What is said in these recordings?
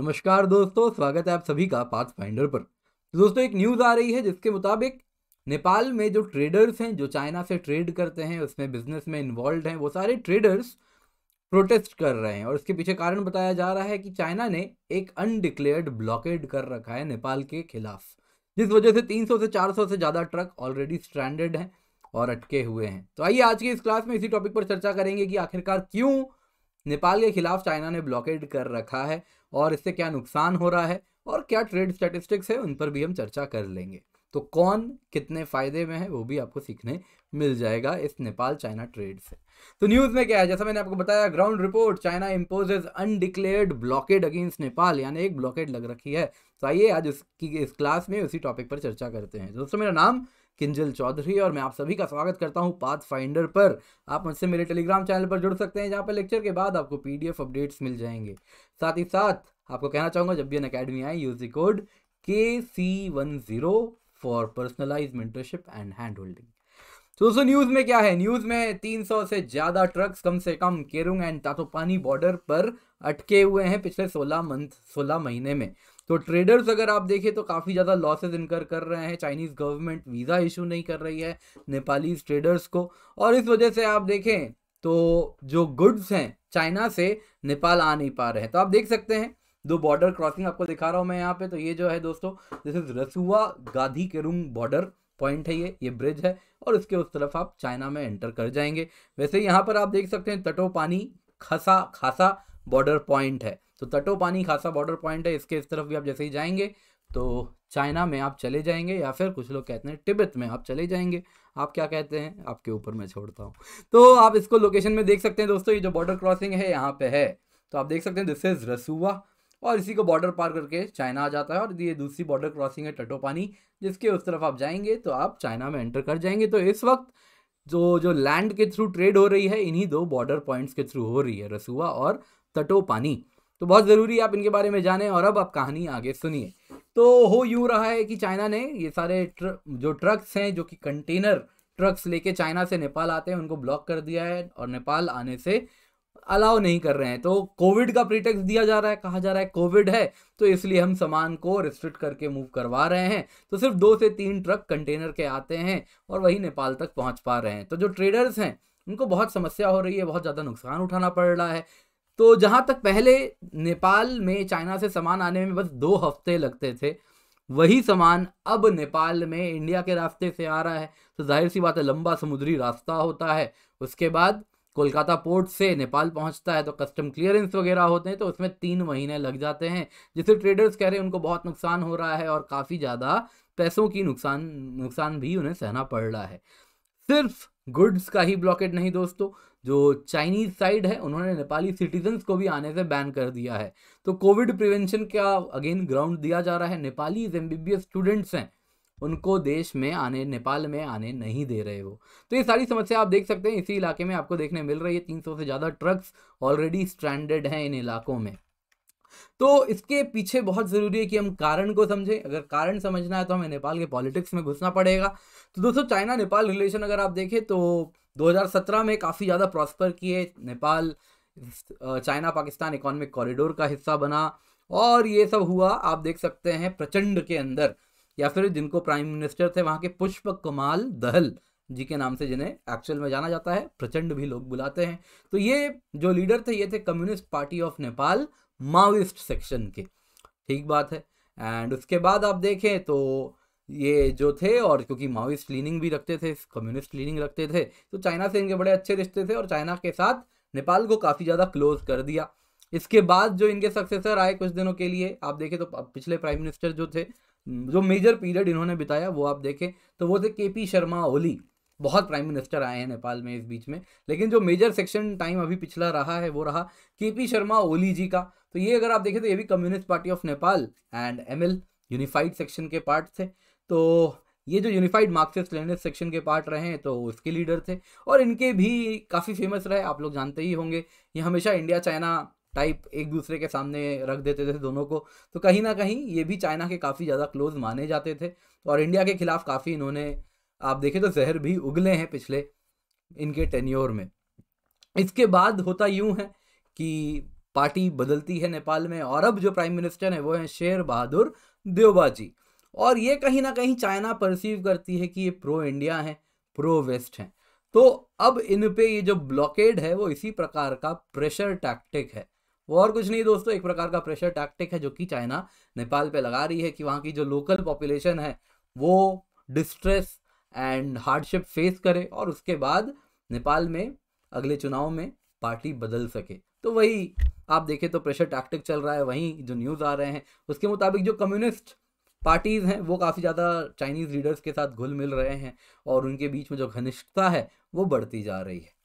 नमस्कार दोस्तों स्वागत है आप सभी का पाथ फाइंडर पर तो दोस्तों एक न्यूज़ आ रही है जिसके मुताबिक नेपाल में जो ट्रेडर्स हैं जो चाइना से ट्रेड करते हैं उसमें बिजनेस में इन्वॉल्व हैं वो सारे ट्रेडर्स प्रोटेस्ट कर रहे हैं और इसके पीछे कारण बताया जा रहा है कि चाइना ने एक अनडिक्लेयर्ड ब्लॉकेड कर रखा है नेपाल के खिलाफ जिस वजह से 300 से 400 से ज़्यादा ट्रक ऑलरेडी स्ट्रैंडेड हैं और अटके हुए हैं तो आइए आज की इस क्लास में इसी टॉपिक पर चर्चा करेंगे कि आखिरकार क्यों नेपाल के खिलाफ चाइना ने ब्लॉकेड कर रखा है और इससे क्या नुकसान हो रहा है और क्या ट्रेड स्टैटिस्टिक्स है उन पर भी हम चर्चा कर लेंगे तो कौन कितने फ़ायदे में है वो भी आपको सीखने मिल जाएगा इस नेपाल चाइना ट्रेड से तो न्यूज़ में क्या है जैसा मैंने आपको बताया ground report China imposes undeclared blockade against Nepal यानी एक ब्लॉकेड लग रखी है तो आइए आज उसकी इस क्लास में उसी टॉपिक पर चर्चा करते हैं दोस्तों मेरा नाम किंजल चौधरी और मैं आप सभी का स्वागत करता हूं पाथ फाइंडर पर आप मुझसे मेरे टेलीग्राम चैनल पर जुड़ सकते हैं जहां पर लेक्चर के बाद आपको पीडीएफ अपडेट्स मिल जाएंगे साथ ही साथ आपको कहना चाहूंगा जब भी अन अकेडमी आए use code K C one zero for personalise mentorship and hand holding तो दोस्तों न्यूज़ में क्या है न्यूज़ में तीन से ज़्यादा ट्रक्स कम से कम केरुंग एंड तातोपानी बॉर्डर पर अटके हुए हैं पिछले सोलह मंथ सोलह महीने में तो ट्रेडर्स अगर आप देखें तो काफ़ी ज़्यादा लॉसेज इनकर कर रहे हैं चाइनीज़ गवर्नमेंट वीज़ा इशू नहीं कर रही है नेपाली ट्रेडर्स को और इस वजह से आप देखें तो जो गुड्स हैं चाइना से नेपाल आ नहीं पा रहे हैं तो आप देख सकते हैं दो बॉर्डर क्रॉसिंग आपको दिखा रहा हूँ मैं यहाँ पे तो ये जो है दोस्तों this is Rasuwa Gadhi Kerung border point है ये ये ब्रिज है और इसके उस तरफ आप चाइना में एंटर कर जाएंगे वैसे यहाँ पर आप देख सकते हैं तटो पानी खसा खासा बॉर्डर पॉइंट है तो तटो पानी खासा बॉर्डर पॉइंट है इसके इस तरफ भी आप जैसे ही जाएंगे तो चाइना में आप चले जाएंगे या फिर कुछ लोग कहते हैं टिबत में आप चले जाएंगे आप क्या कहते हैं आपके ऊपर मैं छोड़ता हूँ तो आप इसको लोकेशन में देख सकते हैं दोस्तों ये जो बॉर्डर क्रॉसिंग है यहाँ पे है तो आप देख सकते हैं दिस इज रसुआ और इसी को बॉर्डर पार करके चाइना आ जाता है और ये दूसरी बॉर्डर क्रॉसिंग है टटोपानी जिसके उस तरफ आप जाएंगे तो आप चाइना में एंटर कर जाएंगे तो इस वक्त जो जो लैंड के थ्रू ट्रेड हो रही है इन्हीं दो बॉर्डर पॉइंट्स के थ्रू हो रही है रसुआ और तटोपानी तो बहुत ज़रूरी आप इनके बारे में जानें और अब आप कहानी आगे सुनिए तो हो यूँ रहा है कि चाइना ने ये सारे ट्र, जो ट्रक्स हैं जो कि कंटेनर ट्रक्स लेके चाइना से नेपाल आते हैं उनको ब्लॉक कर दिया है और नेपाल आने से अलाउ नहीं कर रहे हैं तो कोविड का प्रीटेक्स दिया जा रहा है कहा जा रहा है कोविड है तो इसलिए हम सामान को रिस्ट्रिक्ट करके मूव करवा रहे हैं तो सिर्फ दो से तीन ट्रक कंटेनर के आते हैं और वही नेपाल तक पहुंच पा रहे हैं तो जो ट्रेडर्स हैं उनको बहुत समस्या हो रही है बहुत ज़्यादा नुकसान उठाना पड़ रहा है तो जहाँ तक पहले नेपाल में चाइना से सामान आने में बस दो हफ्ते लगते थे वही सामान अब नेपाल में इंडिया के रास्ते से आ रहा है तो जाहिर सी बात है लंबा समुद्री रास्ता होता है उसके बाद कोलकाता पोर्ट से नेपाल पहुंचता है तो कस्टम क्लियरेंस वगैरह होते हैं तो उसमें तीन महीने लग जाते हैं जिसे ट्रेडर्स कह रहे हैं उनको बहुत नुकसान हो रहा है और काफ़ी ज़्यादा पैसों की नुकसान नुकसान भी उन्हें सहना पड़ रहा है सिर्फ गुड्स का ही ब्लॉकेट नहीं दोस्तों जो चाइनीज साइड है उन्होंने नेपाली सिटीजन्स को भी आने से बैन कर दिया है तो कोविड प्रिवेंशन का अगेन ग्राउंड दिया जा रहा है नेपाली एम स्टूडेंट्स हैं उनको देश में आने नेपाल में आने नहीं दे रहे वो तो ये सारी समस्या आप देख सकते हैं इसी इलाके में आपको देखने मिल रही है तीन से ज़्यादा ट्रक्स ऑलरेडी स्ट्रैंडेड हैं इन इलाकों में तो इसके पीछे बहुत ज़रूरी है कि हम कारण को समझें अगर कारण समझना है तो हमें नेपाल के पॉलिटिक्स में घुसना पड़ेगा तो दोस्तों चाइना नेपाल रिलेशन अगर आप देखें तो 2017 में काफ़ी ज़्यादा प्रॉस्पर किए Nepal China Pakistan economic corridor का हिस्सा बना और ये सब हुआ आप देख सकते हैं प्रचंड के अंदर या फिर जिनको प्राइम मिनिस्टर थे वहाँ के पुष्प कमाल दहल जी के नाम से जिन्हें एक्चुअल में जाना जाता है प्रचंड भी लोग बुलाते हैं तो ये जो लीडर थे ये थे Communist Party of Nepal Maoist section के ठीक बात है एंड उसके बाद आप देखें तो ये जो थे और क्योंकि माओइस्ट लीनिंग भी रखते थे कम्युनिस्ट लीनिंग रखते थे तो चाइना से इनके बड़े अच्छे रिश्ते थे और चाइना के साथ नेपाल को काफ़ी ज़्यादा क्लोज कर दिया इसके बाद जो इनके सक्सेसर आए कुछ दिनों के लिए आप देखें तो पिछले प्राइम मिनिस्टर जो थे जो मेजर पीरियड इन्होंने बिताया वो आप देखें तो वो थे के पी शर्मा ओली बहुत प्राइम मिनिस्टर आए हैं नेपाल में इस बीच में लेकिन जो मेजर सेक्शन टाइम अभी पिछला रहा है वो रहा के पी शर्मा ओली जी का तो ये अगर आप देखें तो ये भी Communist Party of Nepal and M L unified section के पार्ट थे तो ये जो यूनिफाइड मार्क्सिस्ट लेनिस्ट सेक्शन के पार्ट रहे तो उसके लीडर थे और इनके भी काफ़ी फेमस रहे आप लोग जानते ही होंगे ये हमेशा इंडिया चाइना टाइप एक दूसरे के सामने रख देते थे दोनों को तो कहीं ना कहीं ये भी चाइना के काफ़ी ज़्यादा क्लोज माने जाते थे और इंडिया के खिलाफ काफ़ी इन्होंने आप देखें तो जहर भी उगले हैं पिछले इनके टेन्योर में इसके बाद होता यूं है कि पार्टी बदलती है नेपाल में और अब जो प्राइम मिनिस्टर हैं वो हैं शेर बहादुर देवबाजी और ये कहीं ना कहीं चाइना परसीव करती है कि ये प्रो इंडिया है प्रो वेस्ट हैं तो अब इन पे ये जो ब्लॉकेड है वो इसी प्रकार का प्रेशर टैक्टिक है वो और कुछ नहीं दोस्तों एक प्रकार का प्रेशर टैक्टिक है जो कि चाइना नेपाल पे लगा रही है कि वहाँ की जो लोकल पॉपुलेशन है वो डिस्ट्रेस एंड हार्डशिप फेस करे और उसके बाद नेपाल में अगले चुनाव में पार्टी बदल सके तो वही आप देखें तो प्रेशर टैक्टिक चल रहा है वहीं जो न्यूज़ आ रहे हैं उसके मुताबिक जो कम्युनिस्ट पार्टीज़ हैं वो काफ़ी ज़्यादा चाइनीज़ लीडर्स के साथ घुल मिल रहे हैं और उनके बीच में जो घनिष्ठता है वो बढ़ती जा रही है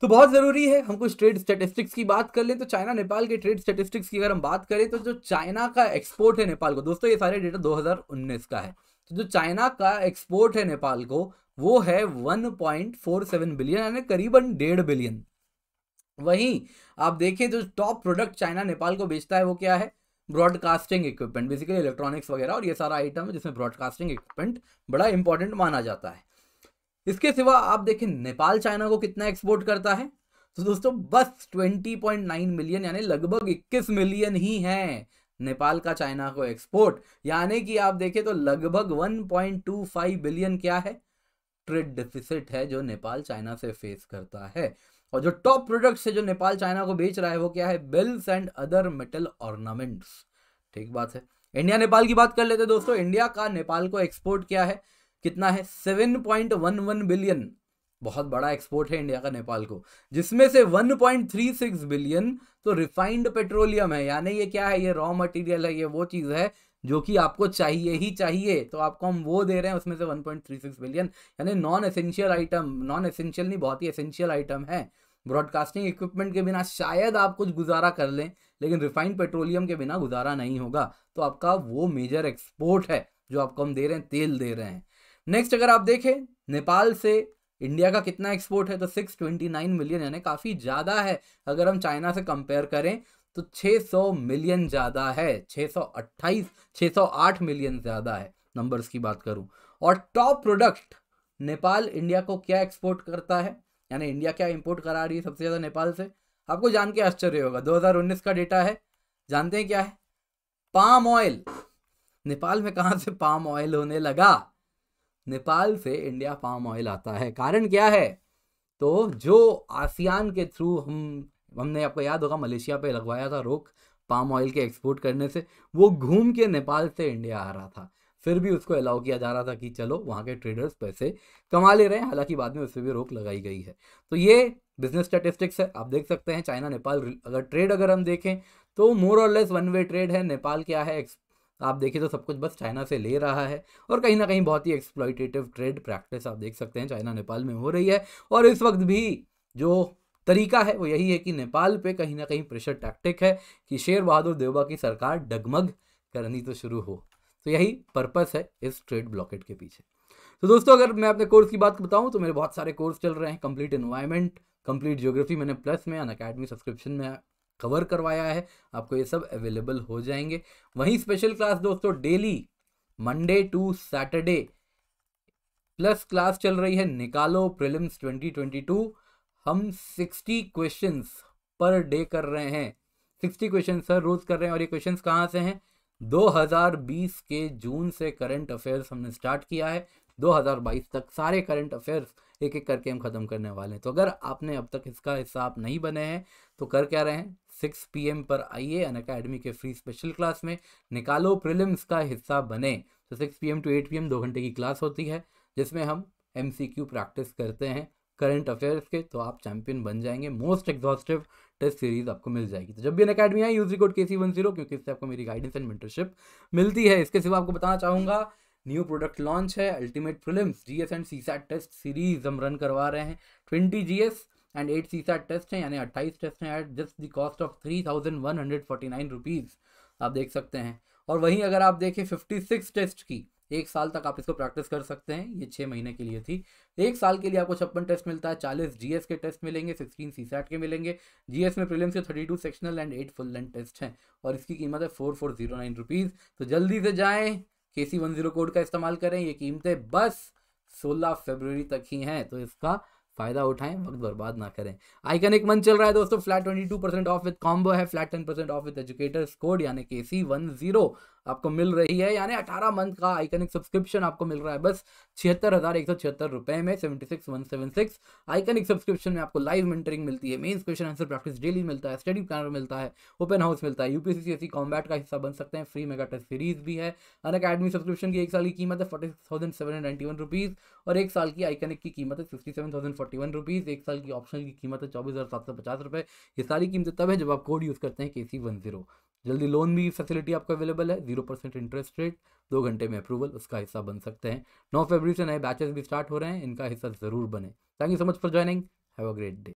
तो बहुत ज़रूरी है हम कुछ ट्रेड स्टेटिस्टिक्स की बात कर लें तो चाइना नेपाल के ट्रेड स्टेटिस्टिक्स की अगर हम बात करें तो जो चाइना का एक्सपोर्ट है नेपाल को दोस्तों ये सारे डेटा 2019 का है तो जो चाइना का एक्सपोर्ट है नेपाल को वो है 1.47 बिलियन यानी करीबन डेढ़ बिलियन वहीं आप देखें जो टॉप प्रोडक्ट चाइना नेपाल को बेचता है वो क्या है ब्रॉडकास्टिंग इक्विपमेंट बेसिकली इलेक्ट्रॉनिक्स वगैरह और ये सारा आइटम है जिसमें ब्रॉडकास्टिंग इक्विपमेंट बड़ा इंपॉर्टेंट माना जाता है इसके सिवा आप देखें नेपाल चाइना को कितना एक्सपोर्ट करता है तो दोस्तों बस 20.9 मिलियन यानी लगभग 21 मिलियन ही है नेपाल का चाइना को एक्सपोर्ट यानी कि आप देखें तो लगभग 1.25 बिलियन क्या है ट्रेड डिफिसिट है जो नेपाल चाइना से फेस करता है और जो टॉप प्रोडक्ट है जो नेपाल चाइना को बेच रहा है वो क्या है bells and other metal ornaments ठीक बात है इंडिया नेपाल की बात कर लेते हैं दोस्तों इंडिया का नेपाल को एक्सपोर्ट क्या है कितना है seven point one one billion बहुत बड़ा एक्सपोर्ट है इंडिया का नेपाल को जिसमें से 1.36 बिलियन तो रिफाइंड पेट्रोलियम है यानी ये क्या है ये रॉ मटेरियल है ये वो चीज़ है जो कि आपको चाहिए ही चाहिए तो आपको हम वो दे रहे हैं उसमें से 1.36 बिलियन यानी non essential item non essential नहीं बहुत ही एसेंशियल आइटम है ब्रॉडकास्टिंग इक्विपमेंट के बिना शायद आप कुछ गुजारा कर लें लेकिन रिफाइंड पेट्रोलियम के बिना गुजारा नहीं होगा तो आपका वो मेजर एक्सपोर्ट है जो आपको हम दे रहे हैं तेल दे रहे हैं नेक्स्ट अगर आप देखें नेपाल से इंडिया का कितना एक्सपोर्ट है तो 629 मिलियन यानी काफ़ी ज़्यादा है अगर हम चाइना से कंपेयर करें तो 600 मिलियन ज़्यादा है 628 608 मिलियन ज़्यादा है नंबर्स की बात करूं और टॉप प्रोडक्ट नेपाल इंडिया को क्या एक्सपोर्ट करता है यानी इंडिया क्या इम्पोर्ट करा रही है सबसे ज़्यादा नेपाल से आपको जान के आश्चर्य होगा 2019 का डेटा है जानते हैं क्या है पाम ऑयल नेपाल में कहाँ से पाम ऑयल होने लगा नेपाल से इंडिया पाम ऑयल आता है कारण क्या है तो जो आसियान के थ्रू हम हमने आपको याद होगा मलेशिया पे लगवाया था रोक पाम ऑयल के एक्सपोर्ट करने से वो घूम के नेपाल से इंडिया आ रहा था फिर भी उसको अलाउ किया जा रहा था कि चलो वहाँ के ट्रेडर्स पैसे कमा ले रहे हैं हालांकि बाद में उस पर भी रोक लगाई गई है तो ये बिजनेस स्टेटिस्टिक्स है आप देख सकते हैं चाइना नेपाल अगर ट्रेड अगर हम देखें तो मोर और लेस वन वे ट्रेड है नेपाल क्या है आप देखिए तो सब कुछ बस चाइना से ले रहा है और कहीं ना कहीं बहुत ही एक्सप्लॉइटेटिव ट्रेड प्रैक्टिस आप देख सकते हैं चाइना नेपाल में हो रही है और इस वक्त भी जो तरीका है वो यही है कि नेपाल पे कहीं ना कहीं प्रेशर टैक्टिक है कि शेर बहादुर देवबा की सरकार डगमग करनी तो शुरू हो तो यही पर्पस है इस ट्रेड ब्लॉकेट के पीछे तो दोस्तों अगर मैं अपने कोर्स की बात बताऊं तो मेरे बहुत सारे कोर्स चल रहे हैं कंप्लीट इन्वायरमेंट कंप्लीट जियोग्राफी मैंने प्लस में अन अकेडमी सब्सक्रिप्शन में कवर करवाया है आपको ये सब अवेलेबल हो जाएंगे वहीं स्पेशल क्लास दोस्तों daily Monday to Saturday plus class चल रही है निकालो प्रिलिम्स 2022 हम 60 क्वेश्चंस पर डे कर रहे हैं 60 क्वेश्चन सर रोज कर रहे हैं और ये क्वेश्चंस कहाँ से हैं 2020 के जून से करंट अफेयर्स हमने स्टार्ट किया है 2022 तक सारे करंट अफेयर्स एक एक करके हम ख़त्म करने वाले हैं तो अगर आपने अब तक इसका हिस्सा आप नहीं बने हैं तो कर क्या रहे हैं सिक्स पी पर आइए अन अकेडमी के फ्री स्पेशल क्लास में निकालो प्रिलिम्स का हिस्सा बने तो six P to eight P दो घंटे की क्लास होती है जिसमें हम एम प्रैक्टिस करते हैं करंट अफेयर्स के तो आप चैंपियन बन जाएंगे मोस्ट एग्जॉस्टिव टेस्ट सीरीज आपको मिल जाएगी तो जब भी अन अकेडमी आए use record K C one zero क्योंकि इससे आपको मेरी गाइडेंस एंड मेंटरशिप मिलती है इसके सिवा आपको बताना चाहूंगा न्यू प्रोडक्ट लॉन्च है ultimate film G S and CSAT test series हम रन करवा रहे हैं twenty G S and eight CSAT test हैं यानी अट्ठाईस टेस्ट हैं at just the cost of three thousand one hundred forty nine rupees आप देख सकते हैं और वहीं अगर आप देखें फिफ्टी सिक्स टेस्ट की एक साल तक आप इसको प्रैक्टिस कर सकते हैं ये छः महीने के लिए थी एक साल के लिए आपको छप्पन टेस्ट मिलता है चालीस जी के टेस्ट मिलेंगे सिक्सटीन सी के मिलेंगे जी में प्रीलिम्स के thirty two sectional and eight full length test हैं और इसकी कीमत है four four zero nine rupees तो जल्दी से जाएँ के सी वन जीरो कोड का इस्तेमाल करें ये कीमतें बस सोलह फेबररी तक ही हैं तो इसका फायदा उठाएं वक्त बर्बाद ना करें आइकन एक मंच चल रहा है दोस्तों flat twenty two percent off with combo है flat ten percent off with educators code यानी के सी वन जीरो आपको मिल रही है यानी अठारह मंथ का आइकनिक सब्सक्रिप्शन आपको मिल रहा है बस छिहत्तर हज़ार एक सौ छिहत्तर रुपये में seventy six one seven six iconic subscription में आपको लाइव मेंटरिंग मिलती है mains question answer practice daily मिलता है स्टडी प्लानर मिलता है ओपन हाउस मिलता है यूपीसी कॉम्बैट e का हिस्सा बन सकते हैं फ्री मेगा टेस्ट सीरीज भी है अन अकेडमी सब्सक्रिप्शन की एक साल की कीमत है forty six thousand seven ninety one rupees और एक साल की आइकनिक की कीमत है sixty seven thousand forty one rupees एक साल की ऑप्शन की कीमत है चौबीस हज़ार सात सौ पचास रुपये ये सारी कीमतें तब है जब आप कोड यूज़ करते हैं के सी वन जीरो जल्दी लोन भी फैसिलिटी आपका अवेलेबल है जीरो परसेंट इंटरेस्ट रेट दो घंटे में अप्रूवल उसका हिस्सा बन सकते हैं नौ फरवरी से नए बैचेस भी स्टार्ट हो रहे हैं इनका हिस्सा ज़रूर बने thank you so much for joining have a great day